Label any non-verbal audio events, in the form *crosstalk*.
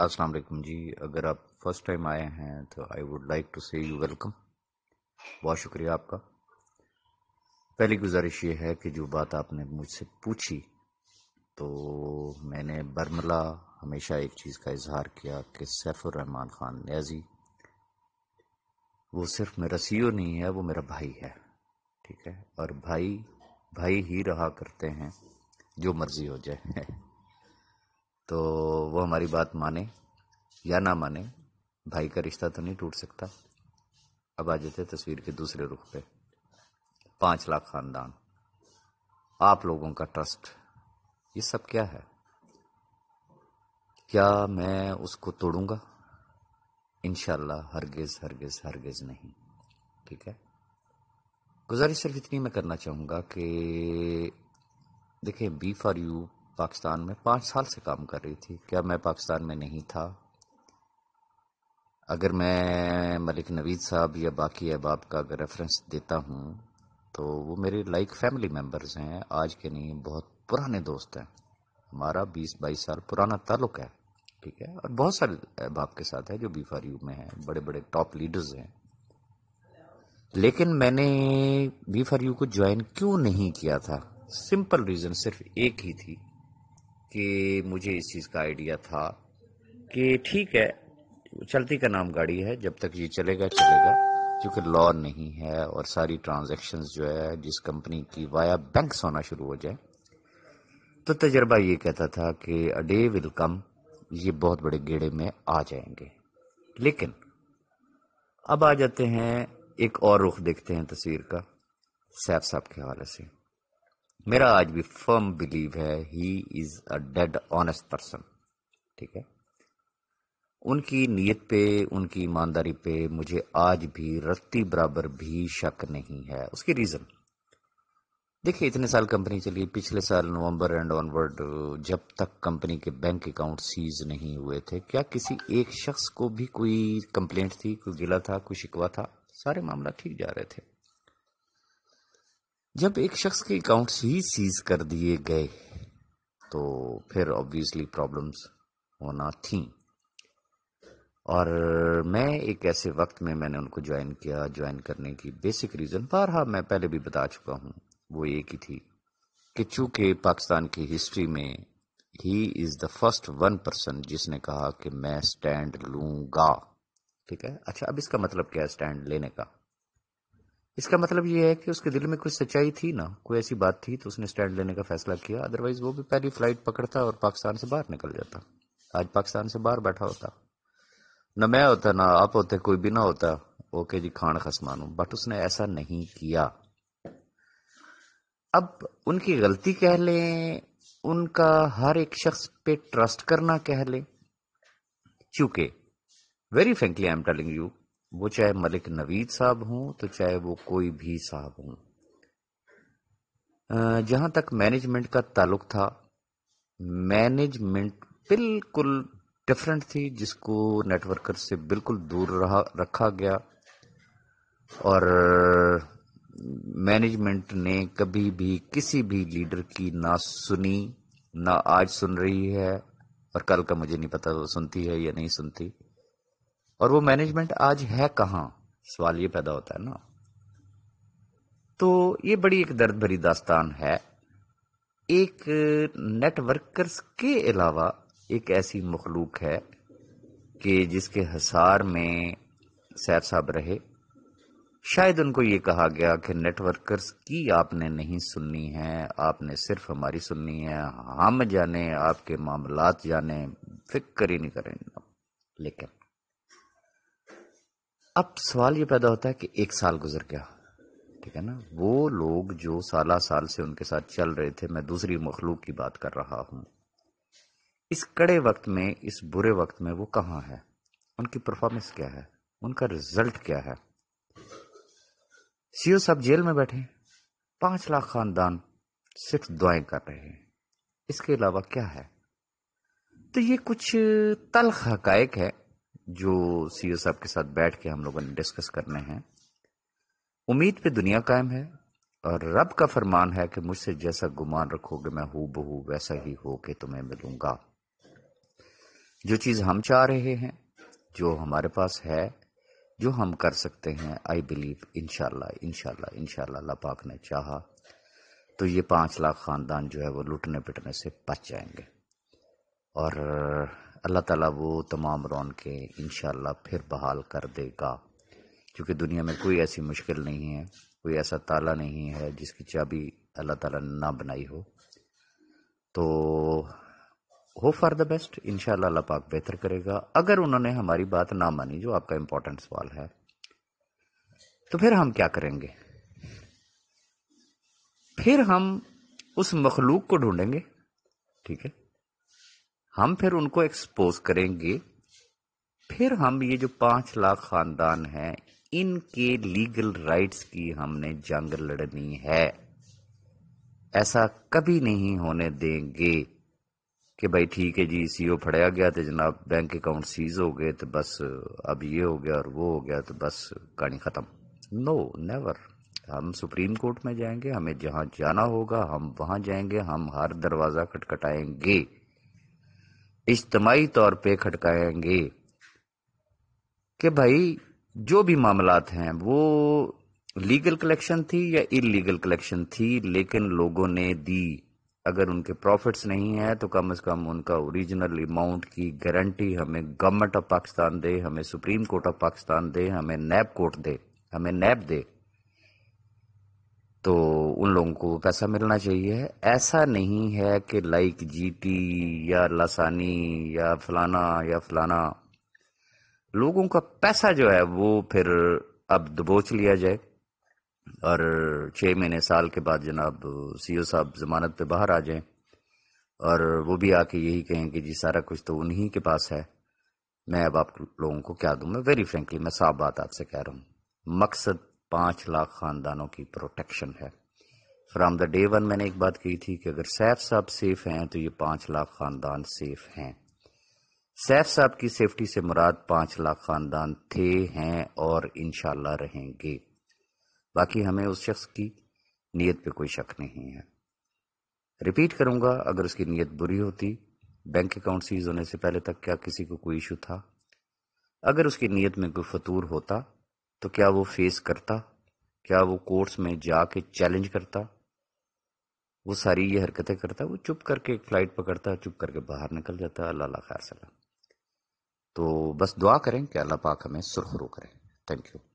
अस्सलाम वालेकुम जी अगर आप फर्स्ट टाइम आए हैं तो I would like to say you welcome बहुत शुक्रिया आपका पहली गुजारिश ये है कि जो बात आपने मुझसे पूछी तो मैंने बर्मला हमेशा एक चीज़ का इजहार किया कि सैफुररहमान ख़ान न्याजी वो सिर्फ मेरा सीओ नहीं है वो मेरा भाई है ठीक है और भाई भाई ही रहा करते हैं जो मर्ज़ी हो जाए *laughs* तो वो हमारी बात माने या ना माने भाई का रिश्ता तो नहीं टूट सकता अब आ जाते तस्वीर के दूसरे रुख पे पाँच लाख खानदान आप लोगों का ट्रस्ट ये सब क्या है क्या मैं उसको तोड़ूंगा इनशाला हरगिज हरगिज हरगिज नहीं ठीक है गुजारिश सिर्फ इतनी मैं करना चाहूँगा कि देखिए बी फॉर यू पाकिस्तान में पाँच साल से काम कर रही थी क्या मैं पाकिस्तान में नहीं था अगर मैं मलिक नवीद साहब या बाकी अहबाब का अगर रेफरेंस देता हूँ तो वो मेरे लाइक फैमिली मेम्बर्स हैं आज के नहीं बहुत पुराने दोस्त हैं हमारा बीस बाईस साल पुराना ताल्लुक है ठीक है और बहुत सारे अहबाब के साथ है जो बी फार यू में हैं बड़े बड़े टॉप लीडर्स हैं लेकिन मैंने बी फार यू को ज्वाइन क्यों नहीं किया था सिंपल रीज़न सिर्फ एक ही थी कि मुझे इस चीज़ का आइडिया था कि ठीक है चलती का नाम गाड़ी है जब तक ये चलेगा चलेगा क्योंकि लॉ नहीं है और सारी ट्रांजेक्शन जो है जिस कंपनी की वाया बैंक होना शुरू हो जाए तो तजर्बा ये कहता था कि अडे विल कम ये बहुत बड़े गेड़े में आ जाएंगे लेकिन अब आ जाते हैं एक और रुख देखते हैं तस्वीर का सैफ साहब के हवाले से मेरा आज भी फर्म बिलीव है he is a dead honest person ठीक है उनकी नीयत पे उनकी ईमानदारी पे मुझे आज भी रत्ती बराबर भी शक नहीं है उसकी रीज़न देखिए इतने साल कंपनी चली पिछले साल नवंबर एंड ऑनवर्ड जब तक कंपनी के बैंक अकाउंट सीज नहीं हुए थे क्या किसी एक शख्स को भी कोई कंप्लेंट थी कोई गिला था कोई शिकवा था सारे मामला ठीक जा रहे थे जब एक शख्स के अकाउंट्स ही सीज कर दिए गए तो फिर ऑब्वियसली प्रॉब्लम्स होना थी और मैं एक ऐसे वक्त में मैंने उनको ज्वाइन किया ज्वाइन करने की बेसिक रीज़न बारहा मैं पहले भी बता चुका हूं वो एक ही थी कि चूंकि पाकिस्तान की हिस्ट्री में he is the first one person जिसने कहा कि मैं स्टैंड लूंगा ठीक है अच्छा अब इसका मतलब क्या है स्टैंड लेने का इसका मतलब ये है कि उसके दिल में कोई सच्चाई थी ना कोई ऐसी बात थी तो उसने स्टैंड लेने का फैसला किया अदरवाइज वो भी पहली फ्लाइट पकड़ता और पाकिस्तान से बाहर निकल जाता आज पाकिस्तान से बाहर बैठा होता न मैं होता ना आप होते कोई भी ना होता ओके जी खान खसमान मानू बट उसने ऐसा नहीं किया अब उनकी गलती कह लें उनका हर एक शख्स पे ट्रस्ट करना कह लें चूंकि very frankly I am telling you वो चाहे मलिक नवीद साहब हों तो चाहे वो कोई भी साहब हों जहां तक मैनेजमेंट का ताल्लुक था मैनेजमेंट बिल्कुल डिफरेंट थी जिसको नेटवर्कर से बिल्कुल दूर रहा रखा गया और मैनेजमेंट ने कभी भी किसी भी लीडर की ना सुनी ना आज सुन रही है और कल का मुझे नहीं पता वो सुनती है या नहीं सुनती और वो मैनेजमेंट आज है कहां सवाल ये पैदा होता है ना तो ये बड़ी एक दर्द भरी दास्तान है एक नेटवर्कर्स के अलावा एक ऐसी मखलूक है कि जिसके हसार में सैर साहब रहे शायद उनको ये कहा गया कि नेटवर्कर्स की आपने नहीं सुननी है आपने सिर्फ हमारी सुननी है हम जाने आपके मामलात जाने फिक्र ही नहीं करें लेकिन अब सवाल ये पैदा होता है कि एक साल गुजर गया ठीक है ना वो लोग जो साला साल से उनके साथ चल रहे थे मैं दूसरी मखलूक की बात कर रहा हूं इस कड़े वक्त में इस बुरे वक्त में वो कहाँ है उनकी परफॉर्मेंस क्या है उनका रिजल्ट क्या है सीओ e साहब जेल में बैठे पांच लाख खानदान सिर्फ दुआएं कर रहे हैं इसके अलावा क्या है तो ये कुछ तलख हक है जो सी e साहब के साथ बैठ के हम लोगों ने डिस्कस करने हैं उम्मीद पे दुनिया कायम है और रब का फरमान है कि मुझसे जैसा गुमान रखोगे मैं हूं बहू वैसा ही हो के तुम्हें मिलूंगा जो चीज़ हम चाह रहे हैं जो हमारे पास है जो हम कर सकते हैं आई बिलीव इनशाला इनशाला इनशाला अल्लाह पाक ने चाहा तो ये पांच लाख ख़ानदान जो है वो लुटने पिटने से बच जाएंगे और अल्लाह ताला वो तमाम रौनकें इन फिर बहाल कर देगा क्योंकि दुनिया में कोई ऐसी मुश्किल नहीं है कोई ऐसा ताला नहीं है जिसकी चाबी अल्लाह ताला ना बनाई हो तो हो फॉर द बेस्ट इन अल्लाह पाक बेहतर करेगा अगर उन्होंने हमारी बात ना मानी जो आपका इम्पोर्टेंट सवाल है तो फिर हम क्या करेंगे फिर हम उस मखलूक को ढूंढेंगे ठीक है हम फिर उनको एक्सपोज करेंगे फिर हम ये जो पांच लाख खानदान हैं इनके लीगल राइट्स की हमने जंग लड़नी है ऐसा कभी नहीं होने देंगे कि भाई ठीक है जी सीओ e फड़ाया गया तो जनाब बैंक अकाउंट सीज हो गए तो बस अब ये हो गया और वो हो गया तो बस कहानी ख़त्म नो नेवर हम सुप्रीम कोर्ट में जाएंगे हमें जहां जाना होगा हम वहां जाएंगे हम हर दरवाज़ा खटखटाएंगे इज्तमाही तौर पे खटकाएंगे कि भाई जो भी मामलात हैं वो लीगल कलेक्शन थी या इलीगल कलेक्शन थी लेकिन लोगों ने दी अगर उनके प्रॉफिट्स नहीं है तो कम से कम उनका ओरिजिनल अमाउंट की गारंटी हमें गवर्नमेंट ऑफ पाकिस्तान दे हमें सुप्रीम कोर्ट ऑफ पाकिस्तान दे हमें नैब कोर्ट दे हमें नैब दे तो उन लोगों को पैसा मिलना चाहिए ऐसा नहीं है कि लाइक जीटी या लसानी या फलाना या फलाना लोगों का पैसा जो है वो फिर अब दबोच लिया जाए और छः महीने साल के बाद जनाब ओ e साहब जमानत पे बाहर आ जाएं और वो भी आके यही कहें कि जी सारा कुछ तो उन्हीं के पास है मैं अब आप लोगों को क्या दूं मैं वेरी फ्रेंकली मैं साफ बात आपसे कह रहा हूँ मकसद पाँच लाख खानदानों की प्रोटेक्शन है फ्राम द डे वन मैंने एक बात कही थी कि अगर सैफ साहब सेफ हैं तो ये पांच लाख खानदान सेफ हैं सैफ साहब की सेफ्टी से मुराद पांच लाख खानदान थे हैं और इन रहेंगे बाकी हमें उस शख्स की नीयत पे कोई शक नहीं है रिपीट करूंगा अगर उसकी नीयत बुरी होती बैंक अकाउंट सीज होने से पहले तक क्या किसी को कोई इशू था अगर उसकी नीयत में कोई फतूर होता तो क्या वो फेस करता क्या वो कोर्ट्स में जाके चैलेंज करता वो सारी ये हरकतें करता है वो चुप करके एक फ्लाइट पकड़ता है चुप करके बाहर निकल जाता है अल्लाह खैर सलाम तो बस दुआ करें कि अल्लाह पाक हमें सुरखरू करें थैंक यू